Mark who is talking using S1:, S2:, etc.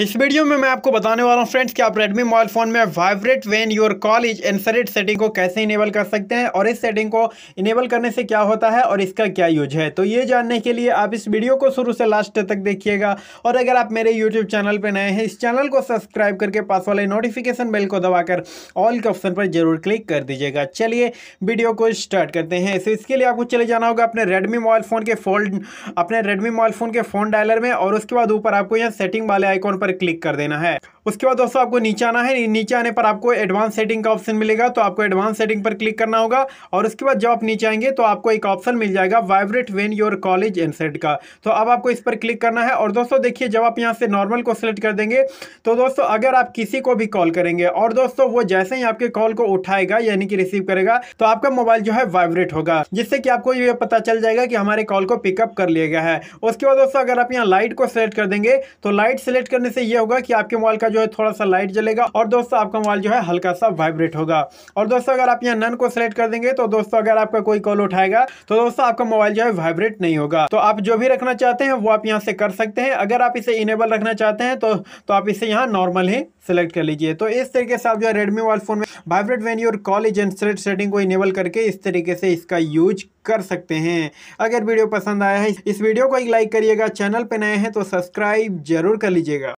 S1: इस वीडियो में मैं आपको बताने वाला हूँ फ्रेंड्स कि आप रेडमी मोबाइल फ़ोन में vibrate when your call is answered setting को कैसे इनेबल कर सकते हैं और इस सेटिंग को इनेबल करने से क्या होता है और इसका क्या यूज है तो ये जानने के लिए आप इस वीडियो को शुरू से लास्ट तक देखिएगा और अगर आप मेरे यूट्यूब चैनल पर नए हैं इस चैनल को सब्सक्राइब करके पास वाले नोटिफिकेशन बेल को दबाकर ऑल के ऑप्शन पर जरूर क्लिक कर दीजिएगा चलिए वीडियो को स्टार्ट करते हैं सो तो इसके लिए आपको चले जाना होगा अपने रेडमी मोबाइल फ़ोन के फोल्ड अपने रेडमी मोबाइल फ़ोन के फ़ोन डायलर में और उसके बाद ऊपर आपको यहाँ सेटिंग वाले आइकॉन पर क्लिक कर देना है उसके बाद दोस्तों आपको नीचे आना है नीचे आने पर आपको एडवांस सेटिंग का ऑप्शन मिलेगा तो आपको एडवांस सेटिंग पर क्लिक करना होगा और उसके बाद जब आप नीचे आएंगे तो आपको एक ऑप्शन मिल जाएगा vibrate when your college and set का तो अब आपको इस पर क्लिक करना है और दोस्तों देखिए जब आप यहाँ से नॉर्मल को सिलेक्ट कर देंगे तो दोस्तों अगर आप किसी को भी कॉल करेंगे और दोस्तों वो जैसे ही आपके कॉल को उठाएगा यानी कि रिसीव करेगा तो आपका मोबाइल जो है वाइब्रेट होगा जिससे कि आपको ये पता चल जाएगा कि हमारे कॉल को पिकअप कर लिया गया है उसके बाद दोस्तों अगर आप यहाँ लाइट को सिलेक्ट कर देंगे तो लाइट सेलेक्ट करने से ये होगा कि आपके मोबाइल का जो है थोड़ा सा लाइट जलेगा और दोस्तों आपका मोबाइल जो है हल्का सा वाइब्रेट होगा और दोस्तों अगर आप यहाँ नन को सिलेक्ट कर देंगे तो दोस्तों अगर आपका कोई कॉल उठाएगा तो दोस्तों आपका मोबाइल जो है वाइब्रेट नहीं होगा तो आप जो भी रखना चाहते हैं वो आप यहाँ से कर सकते हैं अगर आप इसे इनेबल रखना चाहते हैं तो, तो आप इसे यहाँ नॉर्मल ही सेलेक्ट कर लीजिए तो इस तरीके से आप जो है रेडमी मोबाइल फोन में वाइब्रेट वेन्यू और कॉल एजेंट सेटिंग को इनेबल करके इस तरीके से इसका यूज कर सकते हैं अगर वीडियो पसंद आया है इस वीडियो को एक लाइक करिएगा चैनल पर नए हैं तो सब्सक्राइब जरूर कर लीजिएगा